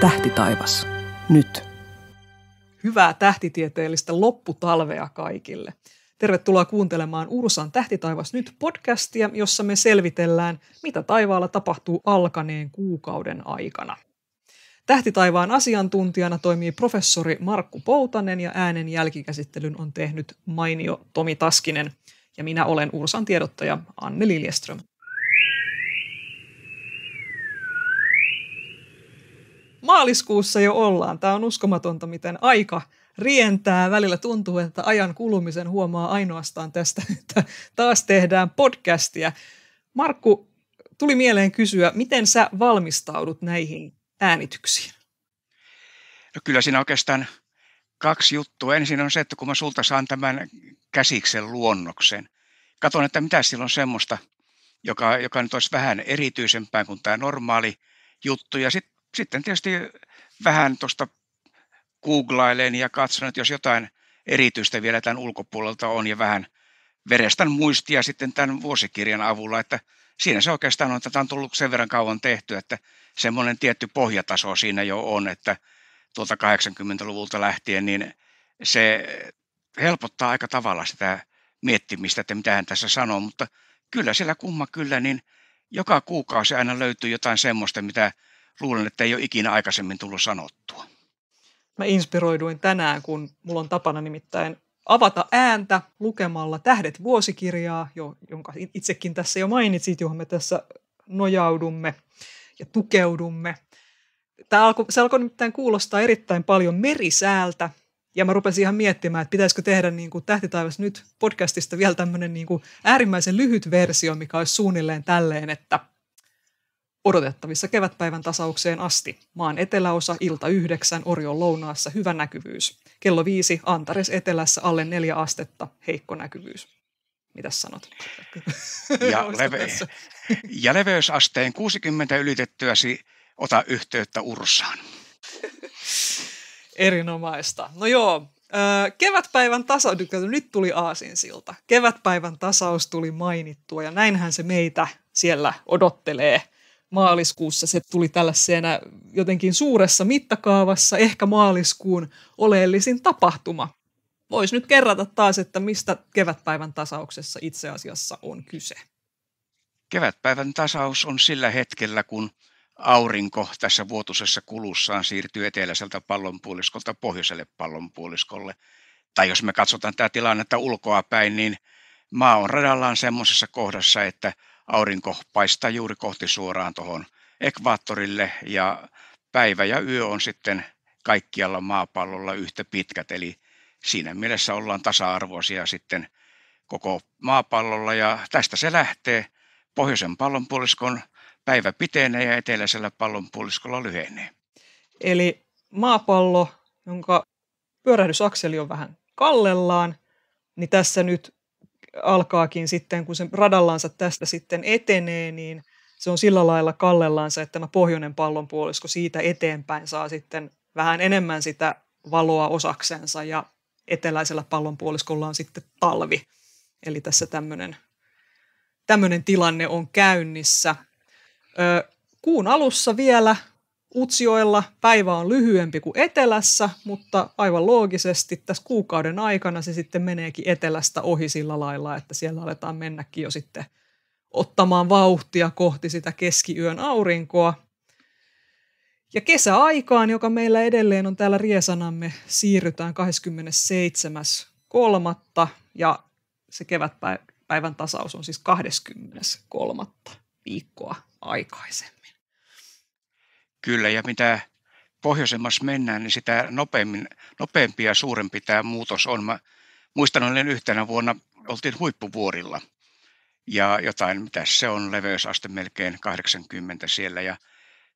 Tähti taivas. Nyt. Hyvää tähtitieteellistä lopputalvea kaikille. Tervetuloa kuuntelemaan Ursan Tähtitaivas nyt podcastia, jossa me selvitellään, mitä taivaalla tapahtuu alkaneen kuukauden aikana. Tähtitaivaan asiantuntijana toimii professori Markku Poutanen ja äänen jälkikäsittelyn on tehnyt mainio Tomi Taskinen. Ja minä olen Ursan tiedottaja Anne Liljeström. maaliskuussa jo ollaan. Tämä on uskomatonta, miten aika rientää. Välillä tuntuu, että ajan kulumisen huomaa ainoastaan tästä, että taas tehdään podcastia. Markku, tuli mieleen kysyä, miten sä valmistaudut näihin äänityksiin? No kyllä siinä oikeastaan kaksi juttua. Ensin on se, että kun mä sulta saan tämän käsiksen luonnoksen, katson, että mitä sillä on semmoista, joka, joka nyt olisi vähän erityisempää kuin tämä normaali juttu. Ja sitten sitten tietysti vähän tuosta googlailen ja katson, että jos jotain erityistä vielä tämän ulkopuolelta on ja vähän verestän muistia sitten tämän vuosikirjan avulla, että siinä se oikeastaan on, tätä on tullut sen verran kauan tehty, että semmoinen tietty pohjataso siinä jo on, että tuolta 80-luvulta lähtien, niin se helpottaa aika tavalla sitä miettimistä, että mitä hän tässä sanoo, mutta kyllä siellä kumma kyllä, niin joka kuukausi aina löytyy jotain semmoista, mitä luulen, että ei ole ikinä aikaisemmin tullut sanottua. Mä inspiroiduin tänään, kun mulla on tapana nimittäin avata ääntä lukemalla Tähdet vuosikirjaa, jonka itsekin tässä jo mainitsit, johon me tässä nojaudumme ja tukeudumme. Tämä alko, se alkoi nimittäin kuulostaa erittäin paljon merisäältä, ja mä rupesin ihan miettimään, että pitäisikö tehdä niin kuin Tähtitaivas nyt podcastista vielä tämmöinen niin kuin äärimmäisen lyhyt versio, mikä olisi suunnilleen tälleen, että – Odotettavissa kevätpäivän tasaukseen asti. Maan eteläosa ilta yhdeksän Orion lounaassa hyvä näkyvyys. Kello viisi Antares etelässä alle neljä astetta heikko näkyvyys. Mitäs sanot? Ja, leve- ja leveysasteen 60 ylitettyäsi ota yhteyttä Ursaan. Erinomaista. No joo, kevätpäivän tasaus, nyt tuli aasinsilta. Kevätpäivän tasaus tuli mainittua ja näinhän se meitä siellä odottelee – maaliskuussa se tuli tällaisena jotenkin suuressa mittakaavassa, ehkä maaliskuun oleellisin tapahtuma. Voisi nyt kerrata taas, että mistä kevätpäivän tasauksessa itse asiassa on kyse. Kevätpäivän tasaus on sillä hetkellä, kun aurinko tässä vuotuisessa kulussaan siirtyy eteläiseltä pallonpuoliskolta pohjoiselle pallonpuoliskolle. Tai jos me katsotaan tämä tilannetta ulkoa päin, niin maa on radallaan semmoisessa kohdassa, että aurinko paistaa juuri kohti suoraan tuohon ekvaattorille ja päivä ja yö on sitten kaikkialla maapallolla yhtä pitkät, eli siinä mielessä ollaan tasa-arvoisia sitten koko maapallolla ja tästä se lähtee. Pohjoisen pallonpuoliskon päivä pitenee ja eteläisellä pallonpuoliskolla lyhenee. Eli maapallo, jonka pyörähdysakseli on vähän kallellaan, niin tässä nyt alkaakin sitten, kun se radallansa tästä sitten etenee, niin se on sillä lailla kallellaansa että tämä pohjoinen pallonpuolisko siitä eteenpäin saa sitten vähän enemmän sitä valoa osaksensa ja eteläisellä pallonpuoliskolla on sitten talvi. Eli tässä tämmöinen, tämmöinen tilanne on käynnissä. kuun alussa vielä Utsioella päivä on lyhyempi kuin etelässä, mutta aivan loogisesti tässä kuukauden aikana se sitten meneekin etelästä ohi sillä lailla, että siellä aletaan mennäkin jo sitten ottamaan vauhtia kohti sitä keskiyön aurinkoa. Ja kesäaikaan, joka meillä edelleen on täällä Riesanamme, siirrytään 27.3. ja se kevätpäivän tasaus on siis 23. viikkoa aikaisemmin. Kyllä, ja mitä pohjoisemmassa mennään, niin sitä nopeammin, nopeampi ja suurempi tämä muutos on. Mä muistan, olen yhtenä vuonna oltiin huippuvuorilla ja jotain, mitä se on, leveysaste melkein 80 siellä ja,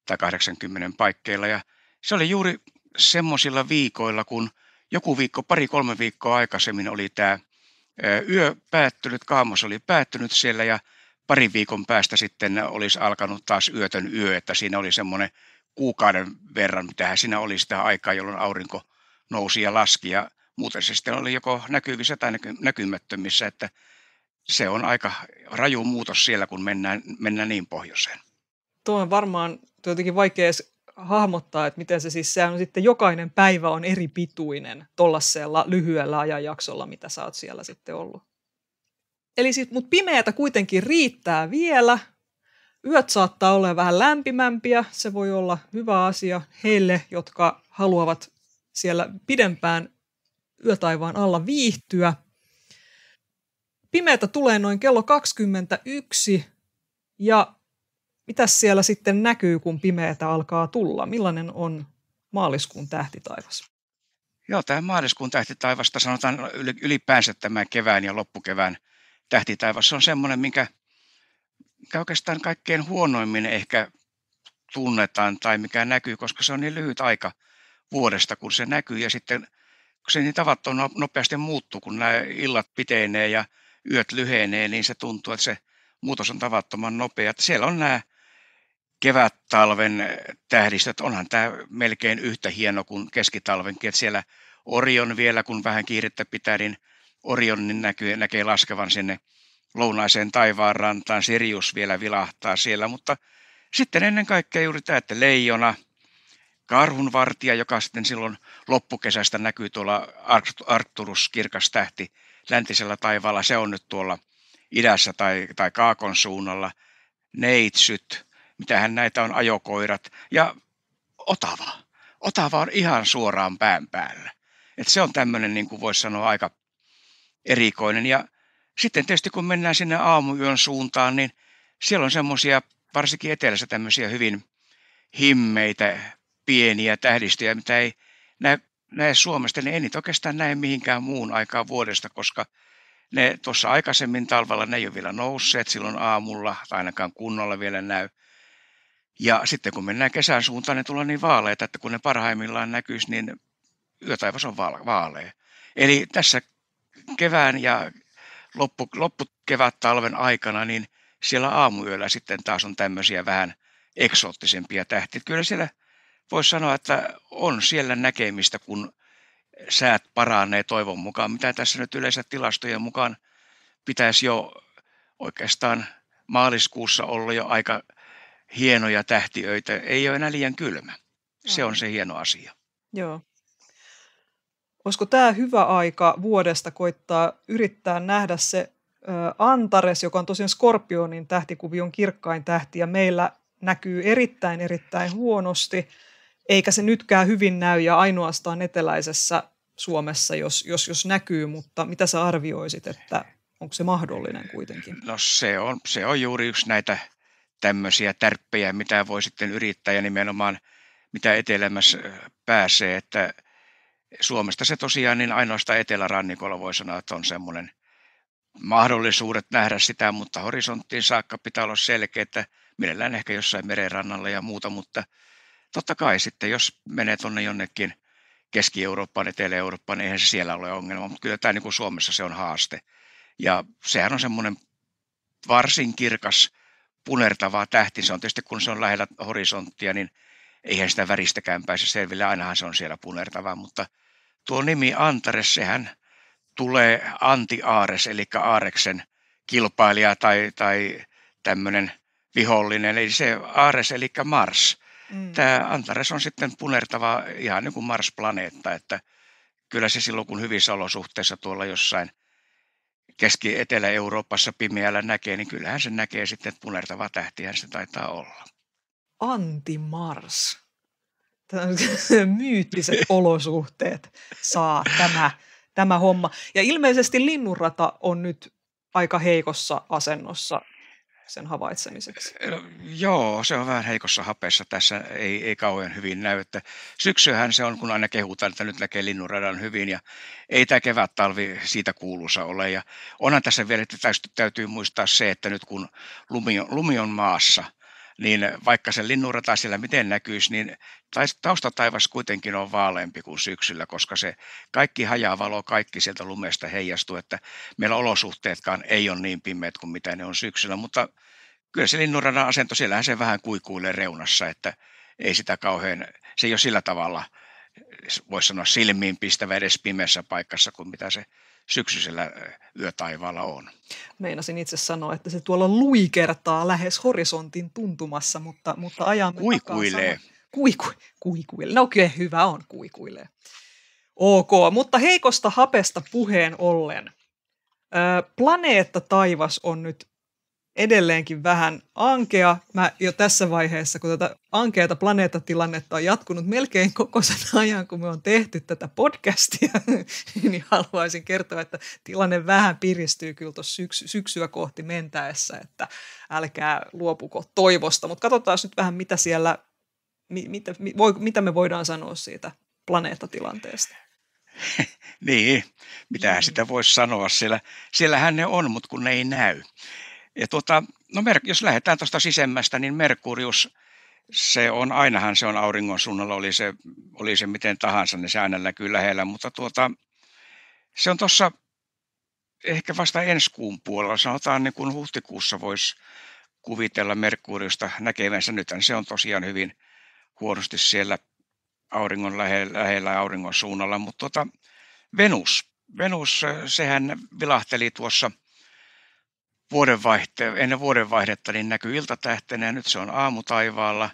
tai 80 paikkeilla. Ja se oli juuri semmoisilla viikoilla, kun joku viikko, pari-kolme viikkoa aikaisemmin oli tämä yö päättynyt, kaamos oli päättynyt siellä ja pari viikon päästä sitten olisi alkanut taas yötön yö, että siinä oli semmoinen kuukauden verran, mitä siinä oli sitä aikaa, jolloin aurinko nousi ja laski ja muuten se sitten oli joko näkyvissä tai näkymättömissä, että se on aika raju muutos siellä, kun mennään, mennään niin pohjoiseen. Tuo on varmaan jotenkin vaikea edes hahmottaa, että miten se siis, sehän on sitten jokainen päivä on eri pituinen tuollaisella lyhyellä ajanjaksolla, mitä sä oot siellä sitten ollut. Eli siis, mutta pimeätä kuitenkin riittää vielä, Yöt saattaa olla vähän lämpimämpiä, se voi olla hyvä asia heille, jotka haluavat siellä pidempään yötaivaan alla viihtyä. Pimeätä tulee noin kello 21 ja mitä siellä sitten näkyy, kun pimeätä alkaa tulla? Millainen on maaliskuun tähtitaivas? Joo, tämä maaliskuun tähtitaivasta sanotaan ylipäänsä tämän kevään ja loppukevään tähtitaivas. Se on semmoinen, minkä – oikeastaan kaikkein huonoimmin ehkä tunnetaan tai mikä näkyy, koska se on niin lyhyt aika vuodesta, kun se näkyy ja sitten kun se niin tavattoman no, nopeasti muuttuu, kun nämä illat pitenee ja yöt lyhenee, niin se tuntuu, että se muutos on tavattoman nopea. Että siellä on nämä kevät-talven tähdistöt, onhan tämä melkein yhtä hieno kuin keskitalvenkin, että siellä Orion vielä, kun vähän kiirettä pitää, niin Orion niin näkyy, näkee laskevan sinne lounaiseen taivaanrantaan, Sirius vielä vilahtaa siellä, mutta sitten ennen kaikkea juuri tämä, että leijona, karhunvartija, joka sitten silloin loppukesästä näkyy tuolla Arcturus kirkas tähti läntisellä taivaalla, se on nyt tuolla idässä tai, tai kaakon suunnalla, neitsyt, mitähän näitä on ajokoirat ja otava. Otava on ihan suoraan pään päällä. Et se on tämmöinen, niin kuin voisi sanoa, aika erikoinen. Ja sitten tietysti kun mennään sinne aamuyön suuntaan, niin siellä on semmoisia, varsinkin etelässä tämmöisiä hyvin himmeitä, pieniä tähdistöjä, mitä ei näe, näe Suomesta. Ne niin ei niitä oikeastaan näe mihinkään muun aikaan vuodesta, koska ne tuossa aikaisemmin talvella ne ei ole vielä nousseet silloin aamulla, tai ainakaan kunnolla vielä näy. Ja sitten kun mennään kesän suuntaan, ne tulee niin vaaleita, että kun ne parhaimmillaan näkyisi, niin yötaivas on vaalea. Eli tässä kevään ja loppu, loppu kevät talven aikana, niin siellä aamuyöllä sitten taas on tämmöisiä vähän eksoottisempia tähtiä. Kyllä siellä voisi sanoa, että on siellä näkemistä, kun säät paranee toivon mukaan, mitä tässä nyt yleensä tilastojen mukaan pitäisi jo oikeastaan maaliskuussa olla jo aika hienoja tähtiöitä. Ei ole enää liian kylmä. Se on se hieno asia. Joo, Olisiko tämä hyvä aika vuodesta koittaa yrittää nähdä se Antares, joka on tosiaan Skorpionin tähtikuvion kirkkain tähti ja meillä näkyy erittäin erittäin huonosti, eikä se nytkään hyvin näy ja ainoastaan eteläisessä Suomessa, jos, jos, jos näkyy, mutta mitä sä arvioisit, että onko se mahdollinen kuitenkin? No se on, se on juuri yksi näitä tämmöisiä tärppejä, mitä voi sitten yrittää ja nimenomaan mitä etelämässä pääsee, että – Suomesta se tosiaan niin ainoastaan etelärannikolla voi sanoa, että on semmoinen mahdollisuudet nähdä sitä, mutta horisonttiin saakka pitää olla selkeä, että mielellään ehkä jossain merenrannalla ja muuta, mutta totta kai sitten, jos menee tuonne jonnekin Keski-Eurooppaan, Etelä-Eurooppaan, niin eihän se siellä ole ongelma, mutta kyllä tämä niin kuin Suomessa se on haaste. Ja sehän on semmoinen varsin kirkas punertavaa tähti. Se on tietysti, kun se on lähellä horisonttia, niin eihän sitä väristäkään pääse selville. Ainahan se on siellä punertavaa, mutta – Tuo nimi Antares, sehän tulee anti-Aares, eli Aareksen kilpailija tai, tai tämmöinen vihollinen, eli se Aares, eli Mars. Mm. Tämä Antares on sitten punertava ihan niin kuin Mars-planeetta, että kyllä se silloin kun hyvissä olosuhteissa tuolla jossain Keski-Etelä-Euroopassa pimeällä näkee, niin kyllähän se näkee sitten punertava tähtihän se taitaa olla. Anti-Mars. myyttiset olosuhteet saa tämä, tämä homma. Ja ilmeisesti linnunrata on nyt aika heikossa asennossa sen havaitsemiseksi. Joo, se on vähän heikossa hapeessa tässä, ei, ei kauhean hyvin näy. Että syksyhän se on, kun aina kehutaan, että nyt näkee linnunradan hyvin ja ei tämä kevät talvi siitä kuuluisa ole. Ja onhan tässä vielä, että täytyy muistaa se, että nyt kun lumi on, lumi on maassa – niin vaikka se linnunrata siellä miten näkyisi, niin taustataivas kuitenkin on vaaleampi kuin syksyllä, koska se kaikki valo, kaikki sieltä lumesta heijastuu, että meillä olosuhteetkaan ei ole niin pimeät kuin mitä ne on syksyllä, mutta kyllä se linnunradan asento, siellähän se vähän kuikuilee reunassa, että ei sitä kauhean, se ei ole sillä tavalla, voisi sanoa silmiin pistävä edes pimeässä paikassa kuin mitä se syksyisellä yötaivaalla on. Meinasin itse sanoa, että se tuolla luikertaa lähes horisontin tuntumassa, mutta, mutta ajan Kuikuilee. Kuiku, kuikuilee. No kyllä hyvä on kuikuilee. Ok, mutta heikosta hapesta puheen ollen. Planeetta taivas on nyt edelleenkin vähän ankea. Mä jo tässä vaiheessa, kun tätä ankeata planeetatilannetta on jatkunut melkein koko sen ajan, kun me on tehty tätä podcastia, niin haluaisin kertoa, että tilanne vähän piristyy kyllä tuossa syksy- syksyä kohti mentäessä, että älkää luopuko toivosta. Mutta katsotaan nyt vähän, mitä siellä, mi- mitä, mi- voi, mitä me voidaan sanoa siitä planeettatilanteesta. niin, mitä mm. sitä voisi sanoa. Siellä, siellähän ne on, mutta kun ne ei näy. Ja tuota, no mer- jos lähdetään tuosta sisemmästä, niin Merkurius, se on ainahan se on auringon suunnalla, oli se, oli se miten tahansa, niin se aina näkyy lähellä, mutta tuota, se on tuossa ehkä vasta ensi kuun puolella, sanotaan niin kuin huhtikuussa voisi kuvitella Merkuriusta näkevänsä. Nythän se on tosiaan hyvin huonosti siellä auringon lähellä, lähellä auringon suunnalla, mutta tuota, Venus, Venus, sehän vilahteli tuossa – vuodenvaihte, ennen vuodenvaihdetta niin näkyy iltatähtenä ja nyt se on aamutaivaalla.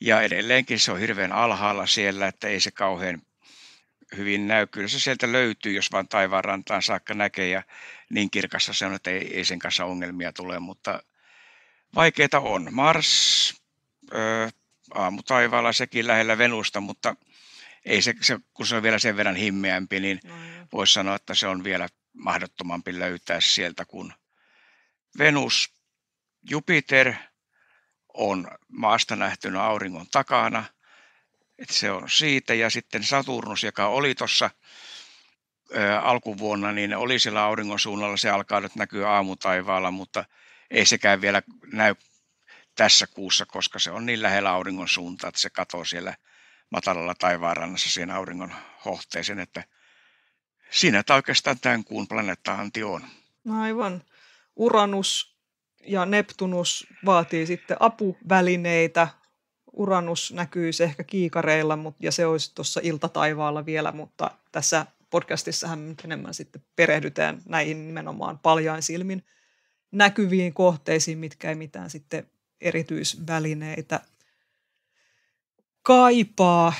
Ja edelleenkin se on hirveän alhaalla siellä, että ei se kauhean hyvin näy. Kyllä se sieltä löytyy, jos vaan taivaan rantaan saakka näkee ja niin kirkassa se on, että ei, ei sen kanssa ongelmia tule, mutta vaikeita on. Mars, ö, aamutaivaalla sekin lähellä Venusta, mutta ei se, se, kun se on vielä sen verran himmeämpi, niin no, voisi sanoa, että se on vielä mahdottomampi löytää sieltä kuin – Venus, Jupiter on maasta nähtynä auringon takana, et se on siitä, ja sitten Saturnus, joka oli tuossa alkuvuonna, niin oli siellä auringon suunnalla, se alkaa nyt näkyä aamutaivaalla, mutta ei sekään vielä näy tässä kuussa, koska se on niin lähellä auringon suuntaa, että se katoo siellä matalalla taivaanrannassa siihen auringon hohteeseen, että siinä oikeastaan tämän kuun planeettahanti on. No aivan. Uranus ja Neptunus vaatii sitten apuvälineitä. Uranus näkyy ehkä kiikareilla mutta, ja se olisi tuossa iltataivaalla vielä, mutta tässä podcastissahan nyt enemmän sitten perehdytään näihin nimenomaan paljain silmin näkyviin kohteisiin, mitkä ei mitään sitten erityisvälineitä kaipaa.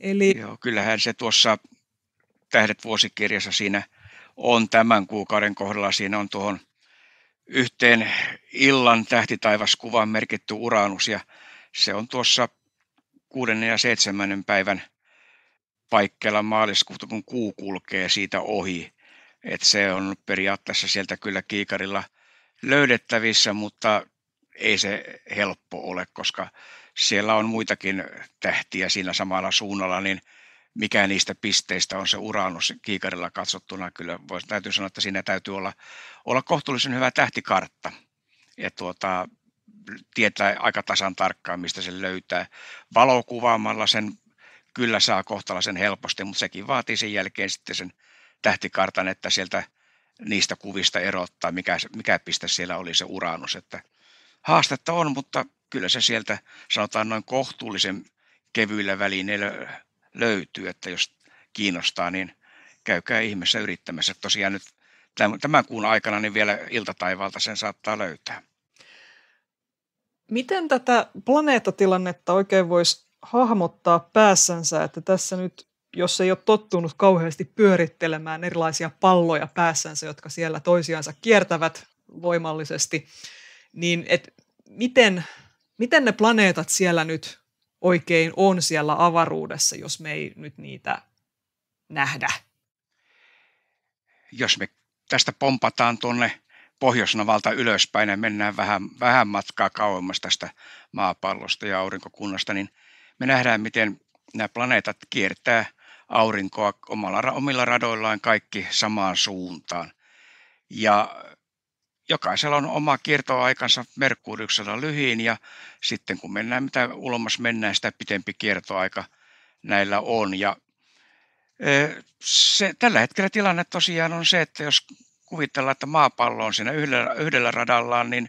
Eli... Joo, kyllähän se tuossa Tähdet vuosikirjassa siinä on tämän kuukauden kohdalla, siinä on tuohon yhteen illan tähtitaivaskuvaan merkitty Uranus ja se on tuossa kuudennen ja seitsemännen päivän paikkeilla maaliskuuta, kun kuu kulkee siitä ohi. Et se on periaatteessa sieltä kyllä kiikarilla löydettävissä, mutta ei se helppo ole, koska siellä on muitakin tähtiä siinä samalla suunnalla, niin – mikä niistä pisteistä on se Uranus kiikarilla katsottuna. Kyllä vois, täytyy sanoa, että siinä täytyy olla, olla kohtuullisen hyvä tähtikartta ja tuota, tietää aika tasan tarkkaan, mistä se löytää. Valokuvaamalla sen kyllä saa kohtalaisen helposti, mutta sekin vaatii sen jälkeen sitten sen tähtikartan, että sieltä niistä kuvista erottaa, mikä, mikä piste siellä oli se Uranus. Että haastetta on, mutta kyllä se sieltä sanotaan noin kohtuullisen kevyillä välineillä löytyy, että jos kiinnostaa, niin käykää ihmeessä yrittämässä. Tosiaan nyt tämän kuun aikana niin vielä iltataivalta sen saattaa löytää. Miten tätä planeetatilannetta oikein voisi hahmottaa päässänsä, että tässä nyt, jos ei ole tottunut kauheasti pyörittelemään erilaisia palloja päässänsä, jotka siellä toisiansa kiertävät voimallisesti, niin et miten, miten ne planeetat siellä nyt oikein on siellä avaruudessa, jos me ei nyt niitä nähdä? Jos me tästä pompataan tuonne Pohjoisnavalta ylöspäin ja mennään vähän, vähän matkaa kauemmas tästä maapallosta ja aurinkokunnasta, niin me nähdään, miten nämä planeetat kiertää aurinkoa omalla, omilla radoillaan kaikki samaan suuntaan. Ja jokaisella on oma kiertoaikansa, Merkuriuksella lyhiin ja sitten kun mennään, mitä ulommas mennään, sitä pitempi kiertoaika näillä on. Ja se, tällä hetkellä tilanne tosiaan on se, että jos kuvitellaan, että maapallo on siinä yhdellä, yhdellä radallaan, niin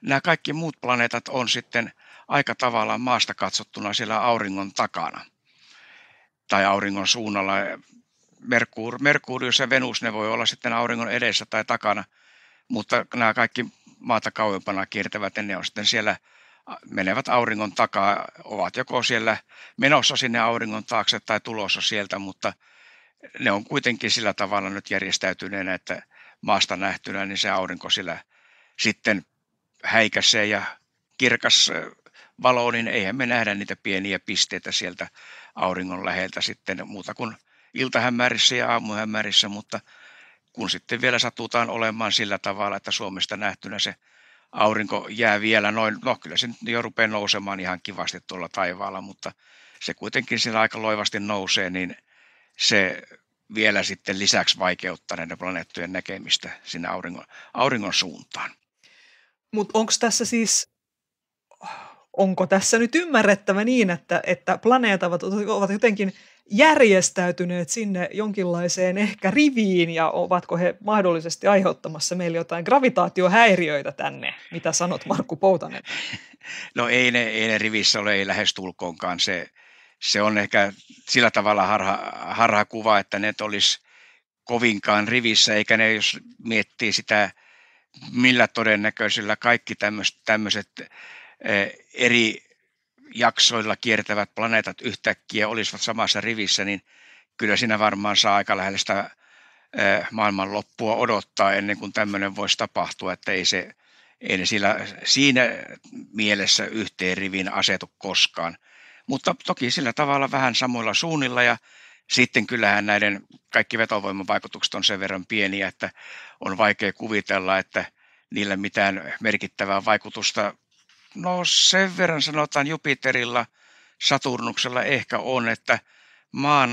nämä kaikki muut planeetat on sitten aika tavallaan maasta katsottuna siellä auringon takana tai auringon suunnalla. Merkur, Merkurius ja Venus, ne voi olla sitten auringon edessä tai takana – mutta nämä kaikki maata kauempana kiertävät, niin ne on sitten siellä menevät auringon takaa, ovat joko siellä menossa sinne auringon taakse tai tulossa sieltä, mutta ne on kuitenkin sillä tavalla nyt järjestäytyneenä, että maasta nähtynä niin se aurinko sillä sitten häikäisee ja kirkas valo, niin eihän me nähdä niitä pieniä pisteitä sieltä auringon läheltä sitten muuta kuin iltahämärissä ja aamuhämärissä, mutta – kun sitten vielä satutaan olemaan sillä tavalla, että Suomesta nähtynä se aurinko jää vielä noin, no kyllä se jo rupeaa nousemaan ihan kivasti tuolla taivaalla, mutta se kuitenkin siellä aika loivasti nousee, niin se vielä sitten lisäksi vaikeuttaa näiden planeettojen näkemistä sinne auringon, auringon suuntaan. Mutta onko tässä siis, onko tässä nyt ymmärrettävä niin, että, että planeetat ovat, ovat jotenkin – järjestäytyneet sinne jonkinlaiseen ehkä riviin ja ovatko he mahdollisesti aiheuttamassa meille jotain gravitaatiohäiriöitä tänne? Mitä sanot Markku Poutanen? No ei ne, ei ne rivissä ole, ei lähestulkoonkaan. Se, se on ehkä sillä tavalla harha, harha kuva, että ne olisi kovinkaan rivissä, eikä ne jos miettii sitä, millä todennäköisillä kaikki tämmöiset eh, eri jaksoilla kiertävät planeetat yhtäkkiä olisivat samassa rivissä, niin kyllä siinä varmaan saa aika lähellä sitä maailman loppua odottaa ennen kuin tämmöinen voisi tapahtua, että ei se, ei sillä, siinä mielessä yhteen rivin asetu koskaan. Mutta toki sillä tavalla vähän samoilla suunnilla ja sitten kyllähän näiden kaikki vetovoimavaikutukset on sen verran pieniä, että on vaikea kuvitella, että niillä mitään merkittävää vaikutusta No sen verran sanotaan Jupiterilla, Saturnuksella ehkä on, että maan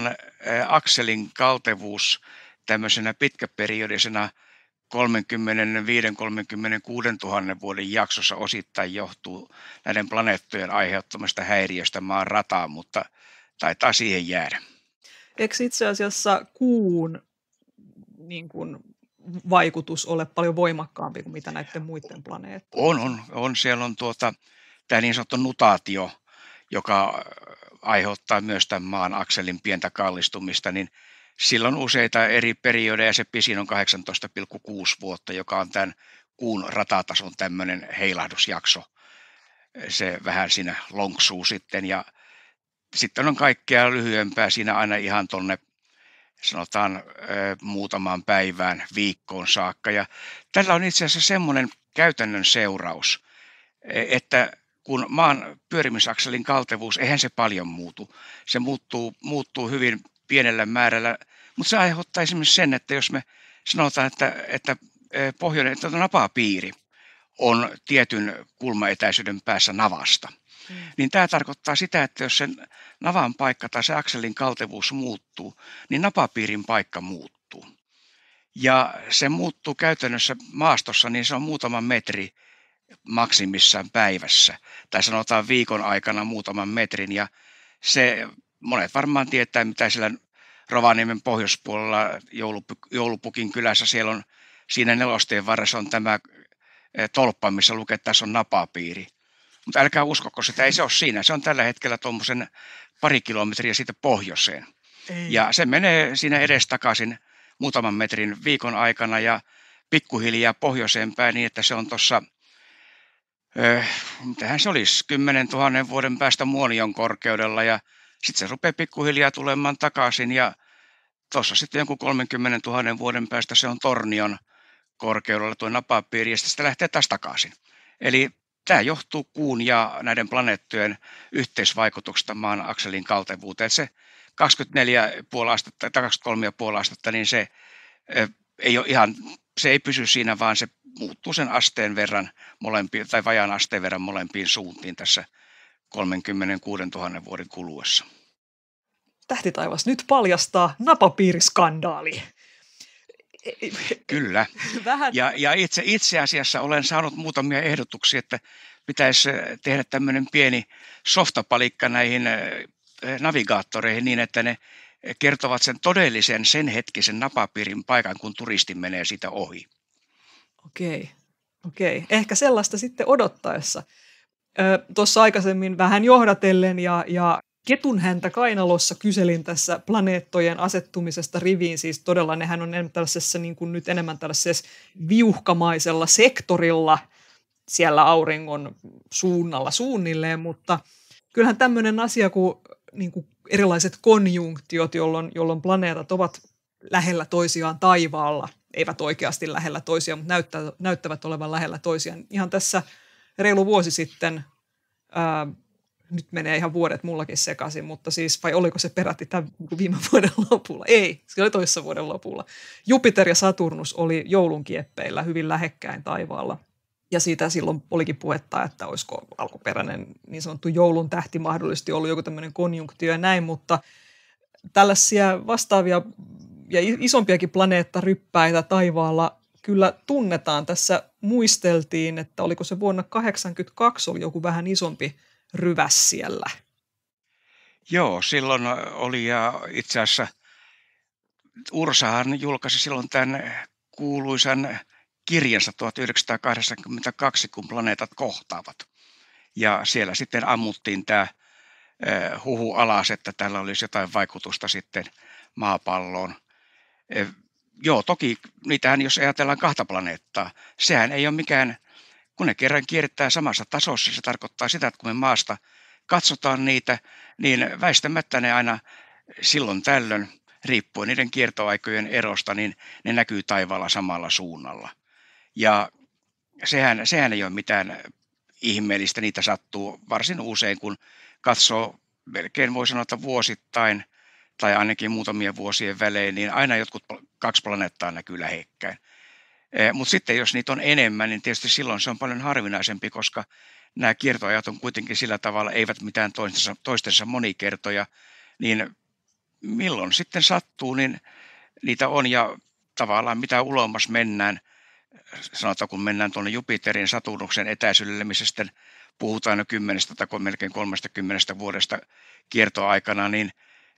akselin kaltevuus tämmöisenä pitkäperiodisena 35-36 000 vuoden jaksossa osittain johtuu näiden planeettojen aiheuttamasta häiriöstä maan rataan, mutta taitaa siihen jäädä. Eikö itse asiassa kuun niin kuin vaikutus ole paljon voimakkaampi kuin mitä näiden muiden planeettien? On, on, on. Siellä on tuota, tämä niin sanottu nutaatio, joka äh, aiheuttaa myös tämän maan akselin pientä kallistumista, niin sillä on useita eri periodeja ja se pisin on 18,6 vuotta, joka on tämän kuun ratatason tämmöinen heilahdusjakso. Se vähän siinä lonksuu sitten ja sitten on kaikkea lyhyempää siinä aina ihan tuonne sanotaan muutamaan päivään, viikkoon saakka. Ja tällä on itse asiassa semmoinen käytännön seuraus, e, että kun maan pyörimisakselin kaltevuus, eihän se paljon muutu. Se muuttuu, muuttuu hyvin pienellä määrällä, mutta se aiheuttaa esimerkiksi sen, että jos me sanotaan, että, että pohjoinen että on napapiiri – on tietyn kulmaetäisyyden päässä navasta. Mm. Niin tämä tarkoittaa sitä, että jos sen navan paikka tai se akselin kaltevuus muuttuu, niin napapiirin paikka muuttuu. Ja se muuttuu käytännössä maastossa, niin se on muutama metri maksimissaan päivässä, tai sanotaan viikon aikana muutaman metrin, ja se monet varmaan tietää, mitä siellä Rovaniemen pohjoispuolella joulupukin kylässä siellä on, siinä nelosteen varressa on tämä Eh, tolppa, missä lukee, että tässä on napapiiri. Mutta älkää uskoko sitä, ei se ole siinä. Se on tällä hetkellä tuommoisen pari kilometriä siitä pohjoiseen. Ei. Ja se menee siinä edestakaisin muutaman metrin viikon aikana ja pikkuhiljaa pohjoiseen päin niin, että se on tuossa, eh, mitähän se olisi, 10 000 vuoden päästä muonion korkeudella ja sitten se rupeaa pikkuhiljaa tulemaan takaisin ja tuossa sitten jonkun 30 000 vuoden päästä se on Tornion – korkeudella tuo napapiiri ja sitten lähtee taas takaisin. Eli tämä johtuu kuun ja näiden planeettojen yhteisvaikutuksesta maan akselin kaltevuuteen. Se 24,5 astetta tai 23,5 astetta, niin se ei ole ihan, se ei pysy siinä, vaan se muuttuu sen asteen verran molempiin, tai vajaan asteen verran molempiin suuntiin tässä 36 000 vuoden kuluessa. taivas nyt paljastaa napapiiriskandaali. Kyllä. Vähän. Ja, ja itse, itse asiassa olen saanut muutamia ehdotuksia, että pitäisi äh, tehdä tämmöinen pieni softapalikka näihin äh, äh, navigaattoreihin niin, että ne kertovat sen todellisen sen hetkisen napapiirin paikan, kun turisti menee sitä ohi. Okei, okei. Ehkä sellaista sitten odottaessa. Tuossa aikaisemmin vähän johdatellen ja, ja ketun häntä kainalossa kyselin tässä planeettojen asettumisesta riviin. Siis todella nehän on enemmän tällaisessa, niin kuin nyt enemmän tällaisessa viuhkamaisella sektorilla siellä auringon suunnalla suunnilleen, mutta kyllähän tämmöinen asia kuin, niin kuin erilaiset konjunktiot, jolloin, jolloin planeetat ovat lähellä toisiaan taivaalla, eivät oikeasti lähellä toisiaan, mutta näyttävät, näyttävät olevan lähellä toisiaan. Ihan tässä reilu vuosi sitten nyt menee ihan vuodet mullakin sekaisin, mutta siis, vai oliko se peräti tämän viime vuoden lopulla? Ei, se oli toissa vuoden lopulla. Jupiter ja Saturnus oli joulun kieppeillä hyvin lähekkäin taivaalla. Ja siitä silloin olikin puhetta, että olisiko alkuperäinen niin sanottu joulun tähti mahdollisesti ollut joku tämmöinen konjunktio ja näin, mutta tällaisia vastaavia ja isompiakin planeettaryppäitä taivaalla kyllä tunnetaan. Tässä muisteltiin, että oliko se vuonna 1982 oli joku vähän isompi ryväs siellä? Joo, silloin oli ja itse asiassa Ursahan julkaisi silloin tämän kuuluisan kirjansa 1982, kun planeetat kohtaavat. Ja siellä sitten ammuttiin tämä huhu alas, että tällä olisi jotain vaikutusta sitten maapalloon. E, joo, toki niitähän, jos ajatellaan kahta planeettaa, sehän ei ole mikään kun ne kerran kiertää samassa tasossa, se tarkoittaa sitä, että kun me maasta katsotaan niitä, niin väistämättä ne aina silloin tällöin, riippuen niiden kiertoaikojen erosta, niin ne näkyy taivaalla samalla suunnalla. Ja sehän, sehän ei ole mitään ihmeellistä, niitä sattuu varsin usein, kun katsoo melkein voi sanoa, että vuosittain tai ainakin muutamien vuosien välein, niin aina jotkut kaksi planeettaa näkyy lähekkäin. Eh, Mutta sitten jos niitä on enemmän, niin tietysti silloin se on paljon harvinaisempi, koska nämä kiertoajat on kuitenkin sillä tavalla, eivät mitään toistensa, toistensa monikertoja, niin milloin sitten sattuu, niin niitä on ja tavallaan mitä ulommas mennään, sanotaan kun mennään tuonne Jupiterin satunnuksen etäisyydelle, missä sitten puhutaan jo kymmenestä tai melkein kolmesta kymmenestä vuodesta kiertoaikana, niin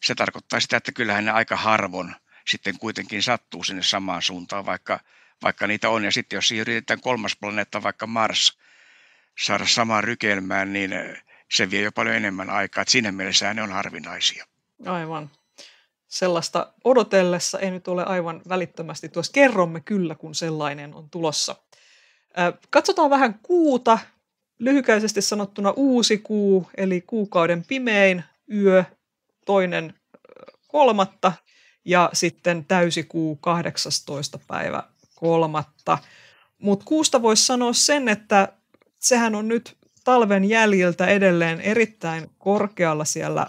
se tarkoittaa sitä, että kyllähän ne aika harvon sitten kuitenkin sattuu sinne samaan suuntaan, vaikka – vaikka niitä on. Ja sitten jos siihen yritetään kolmas planeetta, vaikka Mars, saada samaan rykelmään, niin eh, se vie jo paljon enemmän aikaa. Et siinä mielessä ne on harvinaisia. Aivan. Sellaista odotellessa ei nyt ole aivan välittömästi. Tuossa kerromme kyllä, kun sellainen on tulossa. Katsotaan vähän kuuta. Lyhykäisesti sanottuna uusi kuu, eli kuukauden pimein yö, toinen kolmatta ja sitten täysikuu 18. päivä kolmatta. Mutta kuusta voisi sanoa sen, että sehän on nyt talven jäljiltä edelleen erittäin korkealla siellä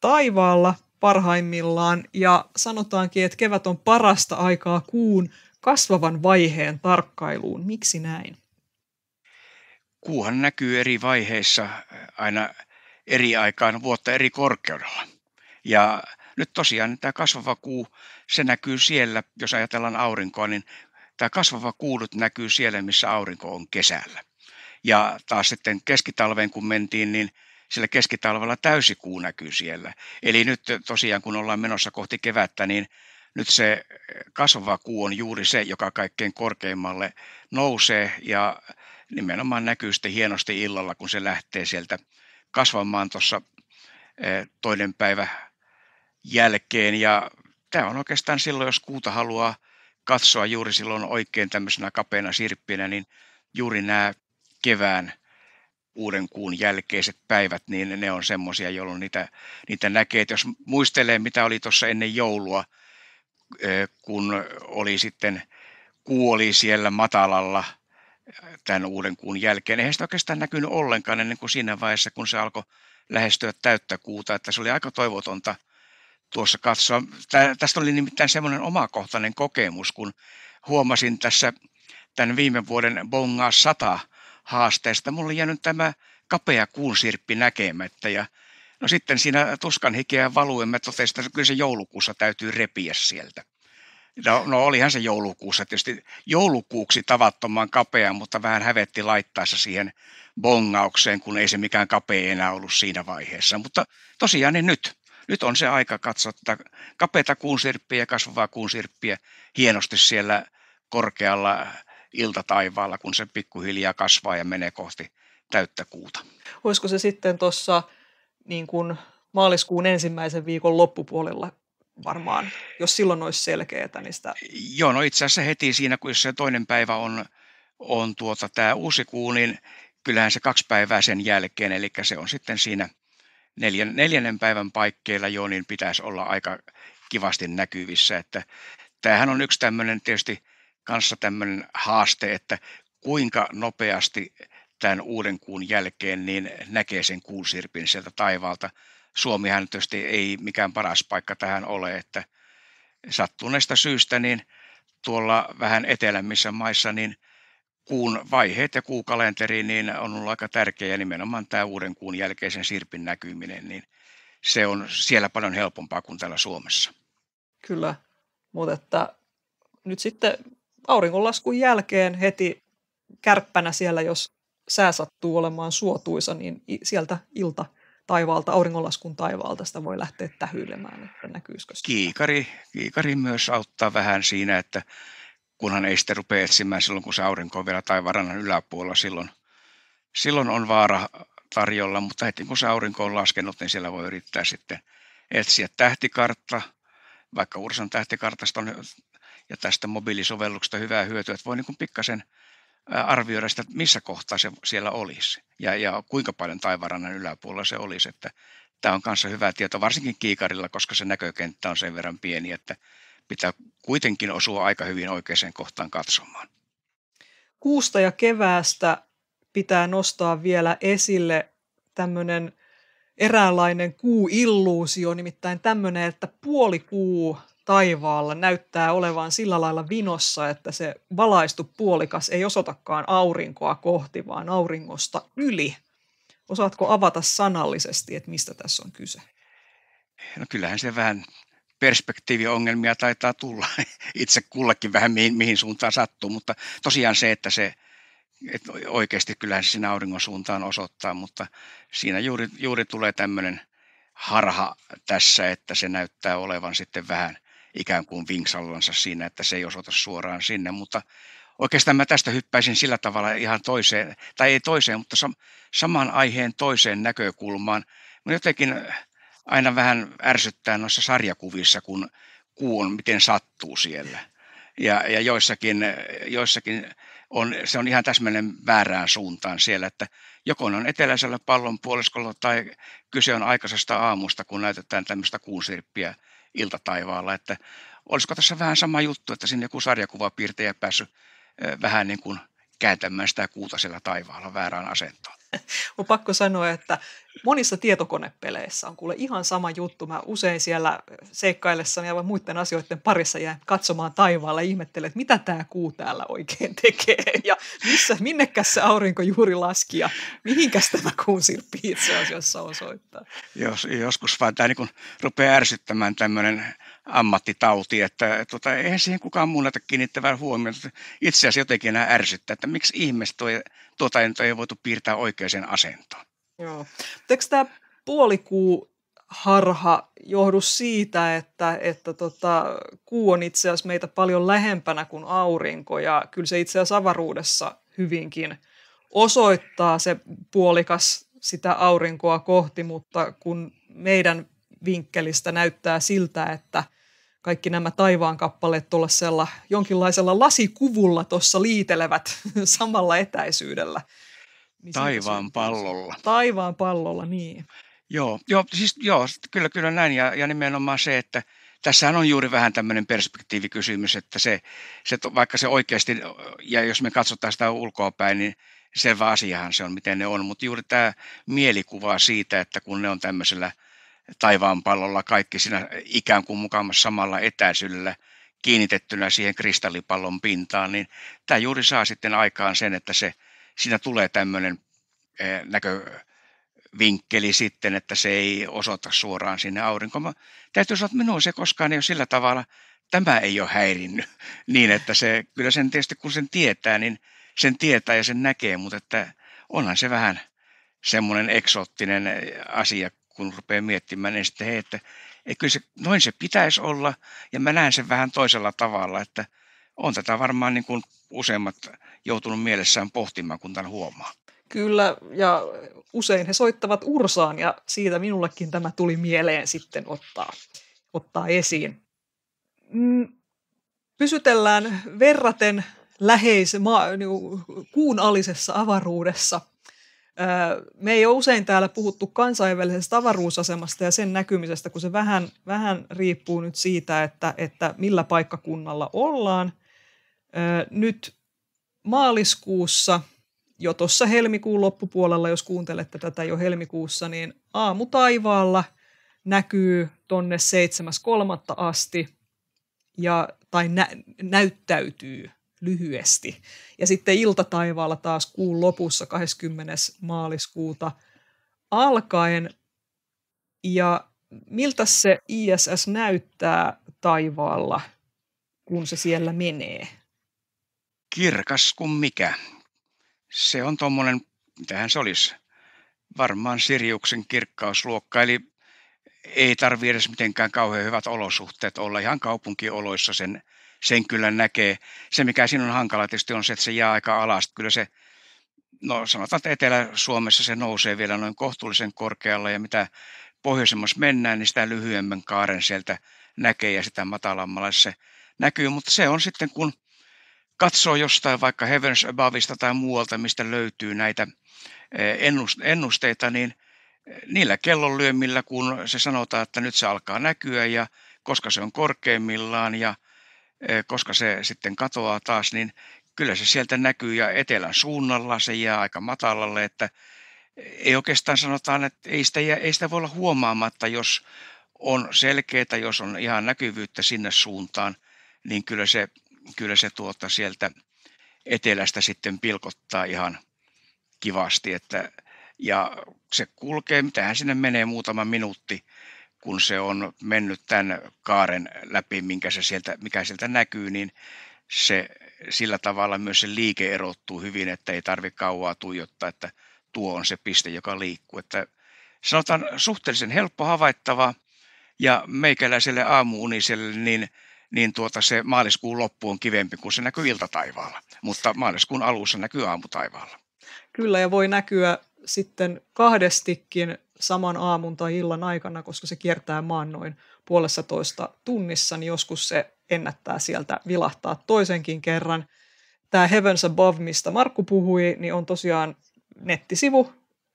taivaalla parhaimmillaan ja sanotaankin, että kevät on parasta aikaa kuun kasvavan vaiheen tarkkailuun. Miksi näin? Kuuhan näkyy eri vaiheissa aina eri aikaan vuotta eri korkeudella. Ja nyt tosiaan tämä kasvava kuu, se näkyy siellä, jos ajatellaan aurinkoa, niin tämä kasvava kuulut näkyy siellä, missä aurinko on kesällä. Ja taas sitten keskitalveen, kun mentiin, niin sillä keskitalvella täysikuu näkyy siellä. Eli nyt tosiaan, kun ollaan menossa kohti kevättä, niin nyt se eh, kasvava kuu on juuri se, joka kaikkein korkeimmalle nousee ja nimenomaan näkyy sitten hienosti illalla, kun se lähtee sieltä kasvamaan tuossa eh, toinen päivä jälkeen. Ja tämä on oikeastaan silloin, jos kuuta haluaa katsoa juuri silloin oikein tämmöisenä kapeana sirppinä, niin juuri nämä kevään uuden kuun jälkeiset päivät, niin ne on semmoisia, jolloin niitä, niitä näkee. Et jos muistelee, mitä oli tuossa ennen joulua, kun oli sitten kuoli siellä matalalla tämän uuden kuun jälkeen. Eihän sitä oikeastaan näkynyt ollenkaan ennen kuin siinä vaiheessa, kun se alkoi lähestyä täyttä kuuta, että se oli aika toivotonta – tuossa katsoa. tästä oli nimittäin semmoinen omakohtainen kokemus, kun huomasin tässä tämän viime vuoden Bongaa 100 haasteesta. Mulla oli jäänyt tämä kapea kuunsirppi näkemättä ja no sitten siinä tuskan hikeä valuen mä totesin, että kyllä se joulukuussa täytyy repiä sieltä. No, no olihan se joulukuussa tietysti joulukuuksi tavattoman kapea, mutta vähän hävetti laittaessa siihen bongaukseen, kun ei se mikään kapea enää ollut siinä vaiheessa. Mutta tosiaan niin nyt nyt on se aika katsoa tätä kapeata kuunsirppiä ja kasvavaa kuunsirppiä hienosti siellä korkealla iltataivaalla, kun se pikkuhiljaa kasvaa ja menee kohti täyttä kuuta. Olisiko se sitten tuossa niin kuin maaliskuun ensimmäisen viikon loppupuolella varmaan, jos silloin olisi selkeää, niin sitä... Joo, no itse asiassa heti siinä, kun se toinen päivä on, on tuota, tämä uusi kuu, niin kyllähän se kaksi päivää sen jälkeen, eli se on sitten siinä – neljän, neljännen päivän paikkeilla jo, niin pitäisi olla aika kivasti näkyvissä. Että tämähän on yksi tämmöinen tietysti kanssa tämmöinen haaste, että kuinka nopeasti tämän uuden kuun jälkeen niin näkee sen kuusirpin sieltä taivaalta. Suomihan tietysti ei mikään paras paikka tähän ole, että sattuneesta syystä niin tuolla vähän etelämmissä maissa niin – kuun vaiheet ja kuukalenteri niin on ollut aika tärkeä ja nimenomaan tämä uuden kuun jälkeisen sirpin näkyminen, niin se on siellä paljon helpompaa kuin täällä Suomessa. Kyllä, mutta että nyt sitten auringonlaskun jälkeen heti kärppänä siellä, jos sää sattuu olemaan suotuisa, niin sieltä ilta taivaalta, auringonlaskun taivaalta sitä voi lähteä tähyilemään, että näkyisikö sitä. Kiikari, kiikari myös auttaa vähän siinä, että kunhan ei sitä rupea etsimään silloin, kun se aurinko on vielä tai varannan yläpuolella. Silloin, silloin on vaara tarjolla, mutta heti kun se aurinko on laskenut, niin siellä voi yrittää sitten etsiä tähtikartta, vaikka Ursan tähtikartasta on ja tästä mobiilisovelluksesta hyvää hyötyä, että voi niin pikkasen arvioida sitä, missä kohtaa se siellä olisi ja, ja kuinka paljon taivarannan yläpuolella se olisi. Että tämä on kanssa hyvä tieto, varsinkin kiikarilla, koska se näkökenttä on sen verran pieni, että pitää kuitenkin osua aika hyvin oikeaan kohtaan katsomaan. Kuusta ja keväästä pitää nostaa vielä esille tämmöinen eräänlainen kuuilluusio, nimittäin tämmöinen, että puoli kuu taivaalla näyttää olevan sillä lailla vinossa, että se valaistu puolikas ei osoitakaan aurinkoa kohti, vaan auringosta yli. Osaatko avata sanallisesti, että mistä tässä on kyse? No kyllähän se vähän perspektiiviongelmia taitaa tulla itse kullekin vähän mihin, mihin suuntaan sattuu, mutta tosiaan se, että se että oikeasti kyllähän se sinä auringon suuntaan osoittaa, mutta siinä juuri, juuri tulee tämmöinen harha tässä, että se näyttää olevan sitten vähän ikään kuin vinksallansa siinä, että se ei osoita suoraan sinne, mutta oikeastaan mä tästä hyppäisin sillä tavalla ihan toiseen, tai ei toiseen, mutta sam- aiheen toiseen näkökulmaan. Mä jotenkin aina vähän ärsyttää noissa sarjakuvissa, kun kuu on miten sattuu siellä. Ja, ja joissakin, joissakin on, se on ihan täsmälleen väärään suuntaan siellä, että joko on eteläisellä pallonpuoliskolla tai kyse on aikaisesta aamusta, kun näytetään tämmöistä kuunsirppiä iltataivaalla. Että olisiko tässä vähän sama juttu, että sinne joku sarjakuvapiirtejä päässyt vähän niin kuin kääntämään sitä kuuta siellä taivaalla väärään asentoon? on pakko sanoa, että monissa tietokonepeleissä on kuule ihan sama juttu. Mä usein siellä äh, seikkaillessani ja muiden asioiden parissa jään katsomaan taivaalla ja ihmettelen, että mitä tämä kuu täällä oikein tekee ja missä, minnekäs se aurinko juuri laski ja mihinkäs tämä kuun sirppi itse asiassa osoittaa. Jos, joskus vaan tämä niin rupeaa ärsyttämään tämmöinen ammattitauti, että tota, eihän siihen kukaan muu näitä kiinnittävää huomiota. Itse asiassa jotenkin enää ärsyttää, että miksi ihmiset tuo, tuota ei voitu piirtää oikeaan asentoon. Joo. Eikö tämä puolikuu harha johdu siitä, että, että tota, kuu on itse asiassa meitä paljon lähempänä kuin aurinko ja kyllä se itse asiassa avaruudessa hyvinkin osoittaa se puolikas sitä aurinkoa kohti, mutta kun meidän vinkkelistä näyttää siltä, että kaikki nämä taivaan kappaleet tuolla jonkinlaisella lasikuvulla tuossa liitelevät samalla etäisyydellä. Niin taivaan pallolla. Taivaan pallolla, niin. Joo, joo, siis, joo kyllä, kyllä näin. Ja, ja nimenomaan se, että tässähän on juuri vähän tämmöinen perspektiivikysymys, että se, se, vaikka se oikeasti, ja jos me katsotaan sitä ulkoa päin, niin selvä asiahan se on, miten ne on. Mutta juuri tämä mielikuva siitä, että kun ne on tämmöisellä – taivaanpallolla kaikki siinä ikään kuin mukana samalla etäisyydellä kiinnitettynä siihen kristallipallon pintaan, niin tämä juuri saa sitten aikaan sen, että se, siinä tulee tämmöinen eh, näkövinkkeli sitten, että se ei osoita suoraan sinne aurinkoon. täytyy sanoa, että minua se koskaan ei ole sillä tavalla, tämä ei ole häirinnyt niin, että se, kyllä sen tietysti kun sen tietää, niin sen tietää ja sen näkee, mutta että onhan se vähän semmoinen eksoottinen asia kun rupeaa miettimään, niin sitten hei, että et kyllä se, noin se pitäisi olla, ja mä näen sen vähän toisella tavalla, että on tätä varmaan niin kuin useimmat joutunut mielessään pohtimaan, kun tämän huomaa. Kyllä, ja usein he soittavat Ursaan, ja siitä minullekin tämä tuli mieleen sitten ottaa, ottaa esiin. Mm, pysytellään verraten läheis, maa, niin kuun alisessa avaruudessa – me ei ole usein täällä puhuttu kansainvälisestä avaruusasemasta ja sen näkymisestä, kun se vähän, vähän riippuu nyt siitä, että, että millä paikkakunnalla ollaan. Nyt maaliskuussa, jo tuossa helmikuun loppupuolella, jos kuuntelette tätä jo helmikuussa, niin aamutaivaalla näkyy tonne 7.3. asti ja, tai nä, näyttäytyy lyhyesti. Ja sitten iltataivaalla taas kuun lopussa 20. maaliskuuta alkaen. Ja miltä se ISS näyttää taivaalla, kun se siellä menee? Kirkas kuin mikä. Se on tuommoinen, mitähän se olisi, varmaan Sirjuksen kirkkausluokka, eli ei tarvitse edes mitenkään kauhean hyvät olosuhteet olla ihan kaupunkioloissa sen sen kyllä näkee. Se, mikä siinä on hankala tietysti on se, että se jää aika alas. Kyllä se, no sanotaan, että Etelä-Suomessa se nousee vielä noin kohtuullisen korkealla ja mitä pohjoisemmassa mennään, niin sitä lyhyemmän kaaren sieltä näkee ja sitä matalammalla se näkyy, mutta se on sitten kun katsoo jostain vaikka Heavens Aboveista tai muualta, mistä löytyy näitä eh, ennusteita, niin eh, niillä kellonlyömillä, kun se sanotaan, että nyt se alkaa näkyä ja koska se on korkeimmillaan ja koska se sitten katoaa taas, niin kyllä se sieltä näkyy ja etelän suunnalla se jää aika matalalle, että ei oikeastaan sanotaan, että ei sitä, jää, ei sitä voi olla huomaamatta, jos on selkeää, jos on ihan näkyvyyttä sinne suuntaan, niin kyllä se, kyllä se tuota sieltä etelästä sitten pilkottaa ihan kivasti, että ja se kulkee, mitähän sinne menee muutama minuutti, kun se on mennyt tämän kaaren läpi, minkä se sieltä, mikä sieltä näkyy, niin se, sillä tavalla myös se liike erottuu hyvin, että ei tarvitse kauaa tuijottaa, että tuo on se piste, joka liikkuu. Että sanotaan suhteellisen helppo havaittava ja meikäläiselle aamuuniselle niin, niin tuota se maaliskuun loppu on kivempi kuin se näkyy iltataivaalla, mutta maaliskuun alussa näkyy aamutaivaalla. Kyllä ja voi näkyä sitten kahdestikin saman aamun tai illan aikana, koska se kiertää maan noin puolessa toista tunnissa, niin joskus se ennättää sieltä vilahtaa toisenkin kerran. Tämä Heavens Above, mistä Markku puhui, niin on tosiaan nettisivu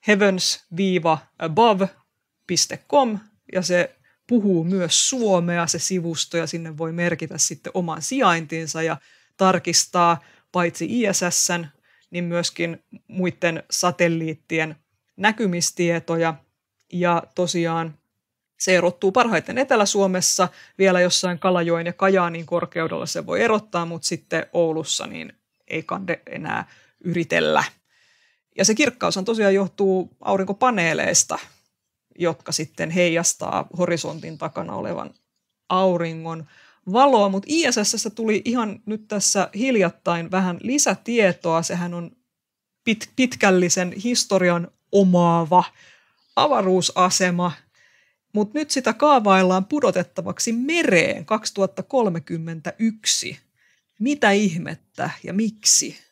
heavens-above.com ja se puhuu myös suomea se sivusto ja sinne voi merkitä sitten oman sijaintinsa ja tarkistaa paitsi ISSn, niin myöskin muiden satelliittien näkymistietoja – ja tosiaan se erottuu parhaiten Etelä-Suomessa, vielä jossain Kalajoen ja Kajaanin korkeudella se voi erottaa, mutta sitten Oulussa niin ei kande enää yritellä. Ja se kirkkaus on tosiaan johtuu aurinkopaneeleista, jotka sitten heijastaa horisontin takana olevan auringon valoa, mutta ISS tuli ihan nyt tässä hiljattain vähän lisätietoa. Sehän on pit, pitkällisen historian omaava avaruusasema, mutta nyt sitä kaavaillaan pudotettavaksi mereen 2031. Mitä ihmettä ja miksi?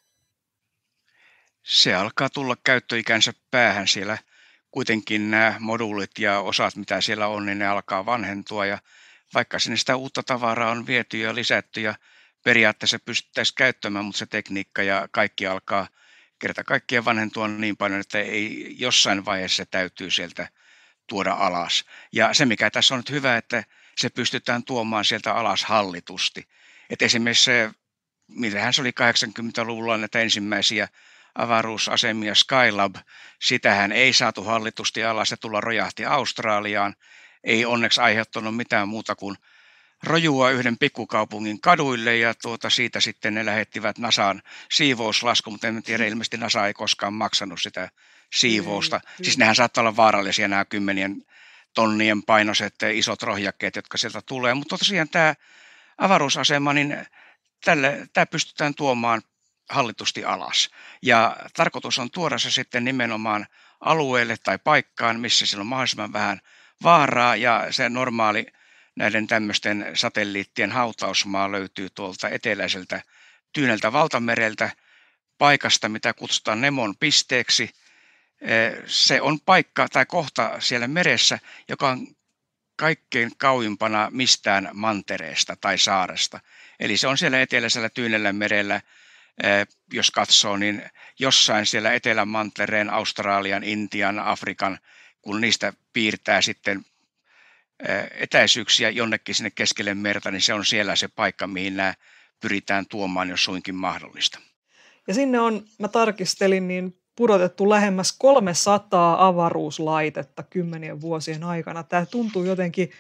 Se alkaa tulla käyttöikänsä päähän siellä. Kuitenkin nämä moduulit ja osat, mitä siellä on, niin ne alkaa vanhentua ja vaikka sinne sitä uutta tavaraa on viety ja lisätty ja periaatteessa pystyttäisiin käyttämään, mutta se tekniikka ja kaikki alkaa – kerta kaikkiaan vanhentua niin paljon, että ei jossain vaiheessa täytyy sieltä tuoda alas. Ja se, mikä tässä on nyt hyvä, että se pystytään tuomaan sieltä alas hallitusti. Et esimerkiksi se, mitähän se oli 80-luvulla näitä ensimmäisiä avaruusasemia Skylab, sitähän ei saatu hallitusti alas, ja tulla rojahti Australiaan. Ei onneksi aiheuttanut mitään muuta kuin rojua yhden pikkukaupungin kaduille ja tuota, siitä sitten ne lähettivät Nasaan siivouslasku, mutta en tiedä, ilmeisesti Nasa ei koskaan maksanut sitä siivousta. Mm, mm. siis nehän saattaa olla vaarallisia nämä kymmenien tonnien painoiset isot rohjakkeet, jotka sieltä tulee, mutta tosiaan tämä avaruusasema, niin tälle, tämä pystytään tuomaan hallitusti alas. Ja tarkoitus on tuoda se sitten nimenomaan alueelle tai paikkaan, missä sillä on mahdollisimman vähän vaaraa ja se normaali näiden tämmöisten satelliittien hautausmaa löytyy tuolta eteläiseltä Tyyneltä valtamereltä paikasta, mitä kutsutaan Nemon pisteeksi. Se on paikka tai kohta siellä meressä, joka on kaikkein kauimpana mistään mantereesta tai saaresta. Eli se on siellä eteläisellä Tyynellä merellä, jos katsoo, niin jossain siellä Etelämantereen, Australian, Intian, Afrikan, kun niistä piirtää sitten etäisyyksiä jonnekin sinne keskelle merta, niin se on siellä se paikka, mihin nämä pyritään tuomaan, jos suinkin mahdollista. Ja sinne on, mä tarkistelin, niin pudotettu lähemmäs 300 avaruuslaitetta kymmenien vuosien aikana. Tämä tuntuu jotenkin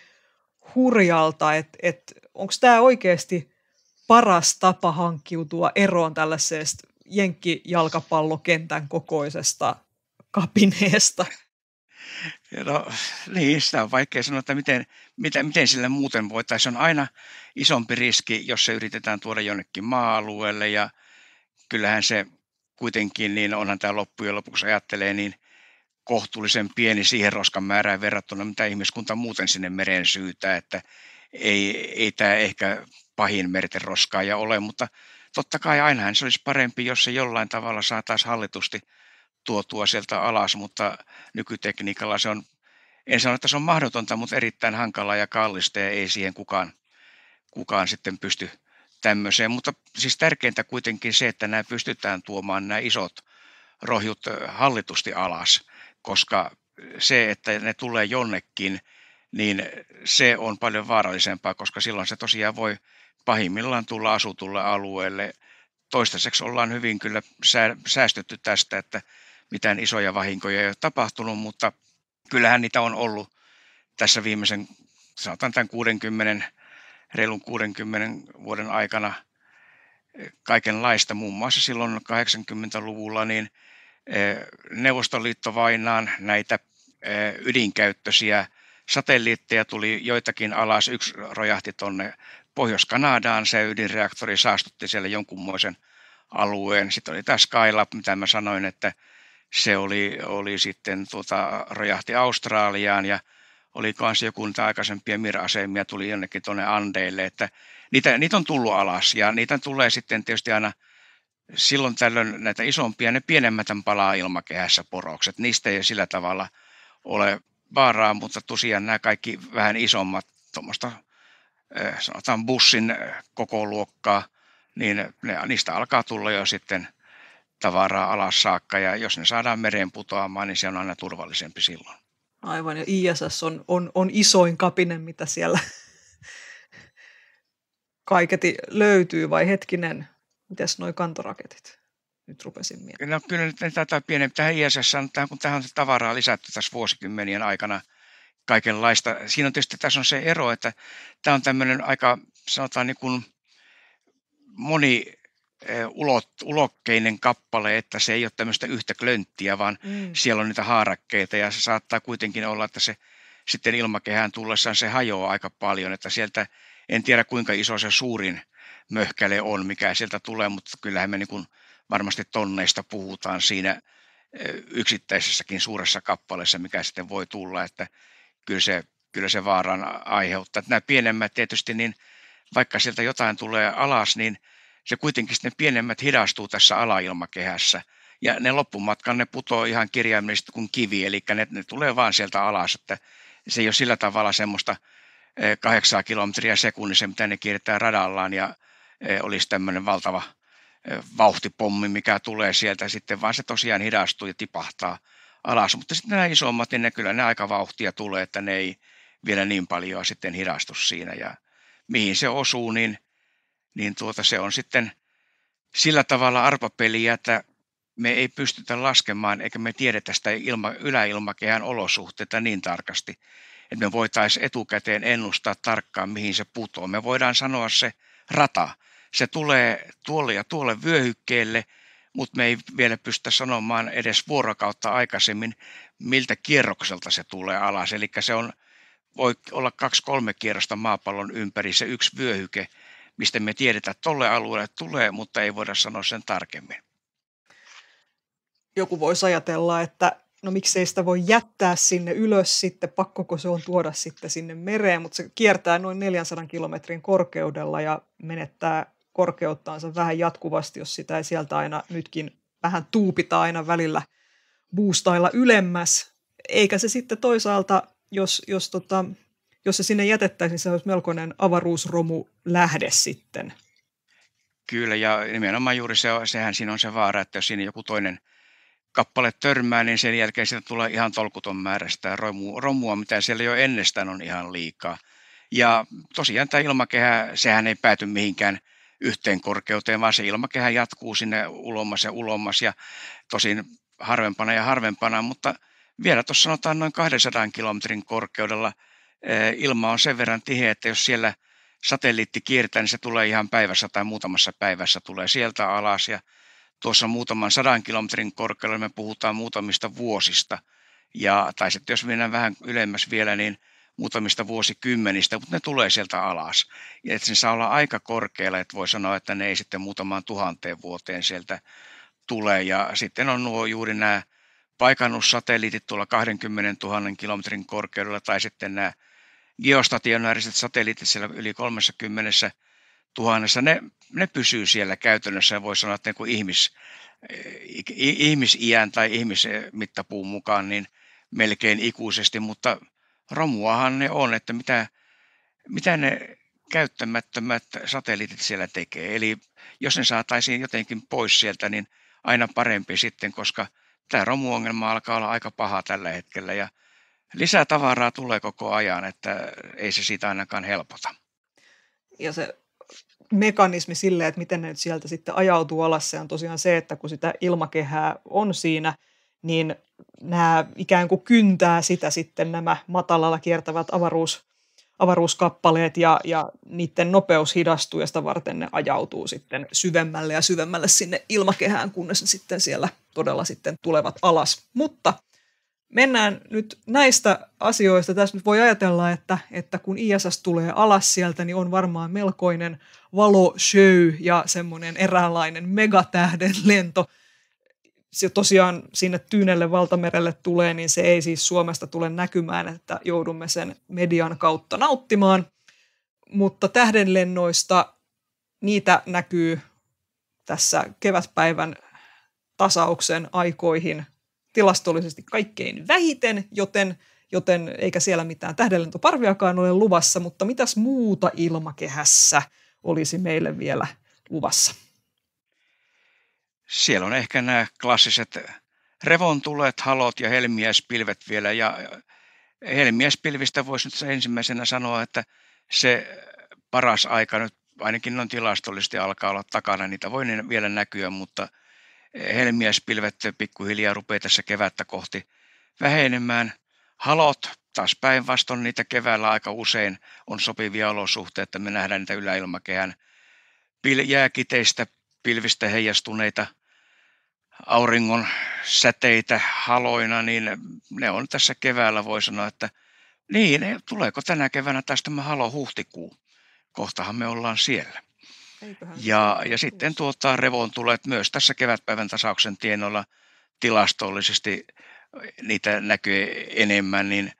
hurjalta, että et, onko tämä oikeasti paras tapa hankkiutua eroon tällaisesta jenkkijalkapallokentän kokoisesta kapineesta? No, niin, sitä on vaikea sanoa, että miten, miten, miten sille muuten voitaisiin. on aina isompi riski, jos se yritetään tuoda jonnekin maa-alueelle ja kyllähän se kuitenkin, niin onhan tämä loppujen lopuksi ajattelee, niin kohtuullisen pieni siihen roskan määrään verrattuna, mitä ihmiskunta muuten sinne mereen syytää, että ei, ei tämä ehkä pahin merten roskaaja ole, mutta totta kai ainahan se olisi parempi, jos se jollain tavalla saataisiin hallitusti – tuotua sieltä alas, mutta nykytekniikalla se on, en sano, että se on mahdotonta, mutta erittäin hankala ja kallista ja ei siihen kukaan, kukaan sitten pysty tämmöiseen. Mutta siis tärkeintä kuitenkin se, että nämä pystytään tuomaan nämä isot rohjut hallitusti alas, koska se, että ne tulee jonnekin, niin se on paljon vaarallisempaa, koska silloin se tosiaan voi pahimmillaan tulla asutulle alueelle. Toistaiseksi ollaan hyvin kyllä säästytty tästä, että mitään isoja vahinkoja ei ole tapahtunut, mutta kyllähän niitä on ollut tässä viimeisen, sanotaan tämän 60, reilun 60 vuoden aikana eh, kaikenlaista. Muun muassa silloin 80-luvulla niin eh, Neuvostoliitto vainaan näitä eh, ydinkäyttöisiä satelliitteja tuli joitakin alas. Yksi rojahti tuonne Pohjois-Kanadaan, se ydinreaktori saastutti siellä jonkunmoisen alueen. Sitten oli tämä Skylab, mitä mä sanoin, että se oli, oli sitten tota, rojahti Australiaan ja oli kanssa joku niitä aikaisempia mirasemia tuli jonnekin tuonne Andeille, että niitä, niitä on tullut alas ja niitä tulee sitten tietysti aina silloin tällöin näitä isompia, ne pienemmät palaa ilmakehässä porokset, niistä ei sillä tavalla ole vaaraa, mutta tosiaan nämä kaikki vähän isommat tuommoista eh, sanotaan bussin eh, koko luokkaa, niin ne, niistä alkaa tulla jo sitten tavaraa alas saakka ja jos ne saadaan mereen putoamaan, niin se on aina turvallisempi silloin. Aivan, ja ISS on, on, on isoin kapinen, mitä siellä kaiketi löytyy, vai hetkinen, mitäs noi kantoraketit? Nyt rupesin miettimään. No kyllä nyt tätä pienempi. Tähän ISS on, tähän, kun tähän on tavaraa lisätty tässä vuosikymmenien aikana kaikenlaista. Siinä on tietysti tässä on se ero, että tämä on tämmöinen aika, sanotaan niin kuin moni ulot, ulokkeinen kappale, että se ei ole tämmöistä yhtä klönttiä, vaan mm. siellä on niitä haarakkeita ja se saattaa kuitenkin olla, että se sitten ilmakehään tullessaan se hajoaa aika paljon, että sieltä en tiedä kuinka iso se suurin möhkäle on, mikä sieltä tulee, mutta kyllähän me niin kuin varmasti tonneista puhutaan siinä yksittäisessäkin suuressa kappaleessa, mikä sitten voi tulla, että kyllä se, kyllä se vaaran aiheuttaa. Nämä pienemmät tietysti, niin vaikka sieltä jotain tulee alas, niin – se kuitenkin sitten pienemmät hidastuu tässä alailmakehässä ja ne loppumatkan ne putoaa ihan kirjaimellisesti kuin kivi, eli ne, ne tulee vaan sieltä alas, että se ei ole sillä tavalla semmoista eh, kahdeksaa kilometriä sekunnissa, mitä ne kiertää radallaan ja eh, olisi tämmöinen valtava eh, vauhtipommi, mikä tulee sieltä sitten, vaan se tosiaan hidastuu ja tipahtaa alas. Mutta sitten nämä isommat, niin ne kyllä ne aika vauhtia tulee, että ne ei vielä niin paljon sitten hidastu siinä ja mihin se osuu, niin niin tuota se on sitten sillä tavalla arpapeliä, että me ei pystytä laskemaan eikä me tiedetä sitä ilma, yläilmakehän olosuhteita niin tarkasti, että me voitaisiin etukäteen ennustaa tarkkaan, mihin se putoaa. Me voidaan sanoa se rata. Se tulee tuolle ja tuolle vyöhykkeelle, mutta me ei vielä pystytä sanomaan edes vuorokautta aikaisemmin, miltä kierrokselta se tulee alas. Eli se on, voi olla kaksi-kolme kierrosta maapallon ympäri se yksi vyöhyke, mistä me tiedetään, että tolle alueelle tulee, mutta ei voida sanoa sen tarkemmin. Joku voisi ajatella, että no miksei sitä voi jättää sinne ylös sitten, pakkoko se on tuoda sitten sinne mereen, mutta se kiertää noin 400 kilometrin korkeudella ja menettää korkeuttaansa vähän jatkuvasti, jos sitä ei sieltä aina nytkin vähän tuupita aina välillä boostailla ylemmäs. Eikä se sitten toisaalta, jos, jos tota, jos se sinne jätettäisiin, niin se olisi melkoinen avaruusromu lähde sitten. Kyllä, ja nimenomaan juuri se, sehän siinä on se vaara, että jos siinä joku toinen kappale törmää, niin sen jälkeen sitä tulee ihan tolkuton määrä sitä romua, romua mitä siellä jo ennestään on ihan liikaa. Ja tosiaan tämä ilmakehä, sehän ei pääty mihinkään yhteen korkeuteen, vaan se ilmakehä jatkuu sinne ulommas ja ulommas ja tosin harvempana ja harvempana, mutta vielä tuossa sanotaan noin 200 kilometrin korkeudella – Eh, ilma on sen verran tiheä, että jos siellä satelliitti kiertää, niin se tulee ihan päivässä tai muutamassa päivässä tulee sieltä alas ja tuossa muutaman sadan kilometrin korkeudella me puhutaan muutamista vuosista ja, tai sitten jos mennään vähän ylemmäs vielä, niin muutamista vuosikymmenistä, mutta ne tulee sieltä alas. Ja että sen saa olla aika korkealla, että voi sanoa, että ne ei sitten muutamaan tuhanteen vuoteen sieltä tule. Ja sitten on nuo juuri nämä paikannussatelliitit tuolla 20 000 kilometrin korkeudella tai sitten nämä geostationaariset satelliitit siellä yli 30 000, ne, ne pysyy siellä käytännössä ja voi sanoa, että niin ihmis, ihmisiän tai ihmismittapuun mukaan niin melkein ikuisesti, mutta romuahan ne on, että mitä, mitä ne käyttämättömät satelliitit siellä tekee. Eli jos ne saataisiin jotenkin pois sieltä, niin aina parempi sitten, koska – tämä romuongelma alkaa olla aika paha tällä hetkellä ja lisää tavaraa tulee koko ajan, että ei se siitä ainakaan helpota. Ja se mekanismi sille, että miten ne nyt sieltä sitten ajautuu alas, se on tosiaan se, että kun sitä ilmakehää on siinä, niin nämä ikään kuin kyntää sitä sitten nämä matalalla kiertävät avaruus, avaruuskappaleet ja, ja niiden nopeus hidastuu ja sitä varten ne ajautuu sitten syvemmälle ja syvemmälle sinne ilmakehään, kunnes ne sitten siellä – todella sitten tulevat alas. Mutta mennään nyt näistä asioista. Tässä nyt voi ajatella, että, että kun ISS tulee alas sieltä, niin on varmaan melkoinen valoshow ja semmoinen eräänlainen megatähden lento. Se tosiaan sinne Tyynelle valtamerelle tulee, niin se ei siis Suomesta tule näkymään, että joudumme sen median kautta nauttimaan. Mutta tähdenlennoista niitä näkyy tässä kevätpäivän tasauksen aikoihin tilastollisesti kaikkein vähiten, joten, joten eikä siellä mitään tähdenlentoparviakaan ole luvassa, mutta mitäs muuta ilmakehässä olisi meille vielä luvassa? Siellä on ehkä nämä klassiset revontulet, halot ja helmiäispilvet vielä ja helmiäispilvistä voisi nyt ensimmäisenä sanoa, että se paras aika nyt ainakin on tilastollisesti alkaa olla takana. Niitä voi vielä näkyä, mutta – helmiäspilvet pikkuhiljaa rupeaa tässä kevättä kohti vähenemään. Halot taas päinvastoin niitä keväällä aika usein on sopivia olosuhteita, me nähdään niitä yläilmakehän pil- jääkiteistä pilvistä heijastuneita auringon säteitä haloina, niin ne on tässä keväällä, voi sanoa, että niin, tuleeko tänä keväänä taas tämä halo huhtikuu? Kohtahan me ollaan siellä ja, ja sitten tuota, Revon tulet myös tässä kevätpäivän tasauksen tienoilla tilastollisesti eh, niitä näkyy enemmän, niin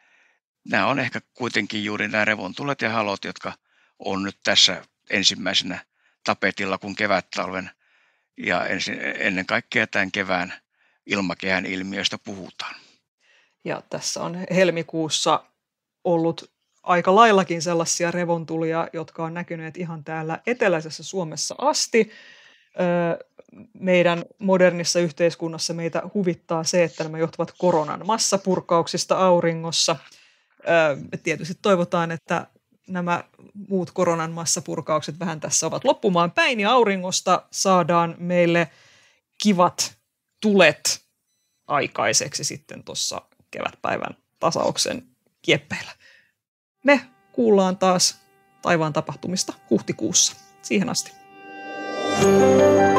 nämä on ehkä kuitenkin juuri nämä revontulet ja halot, jotka on nyt tässä ensimmäisenä tapetilla, kun kevättalven ja ensin, ennen kaikkea tämän kevään ilmakehän ilmiöistä puhutaan. Ja tässä on helmikuussa ollut aika laillakin sellaisia revontulia, jotka on näkyneet ihan täällä eteläisessä Suomessa asti. Meidän modernissa yhteiskunnassa meitä huvittaa se, että nämä johtuvat koronan massapurkauksista auringossa. Tietysti toivotaan, että nämä muut koronan massapurkaukset vähän tässä ovat loppumaan päin ja auringosta saadaan meille kivat tulet aikaiseksi sitten tuossa kevätpäivän tasauksen kieppeillä. Me kuullaan taas taivaan tapahtumista huhtikuussa. Siihen asti. thank you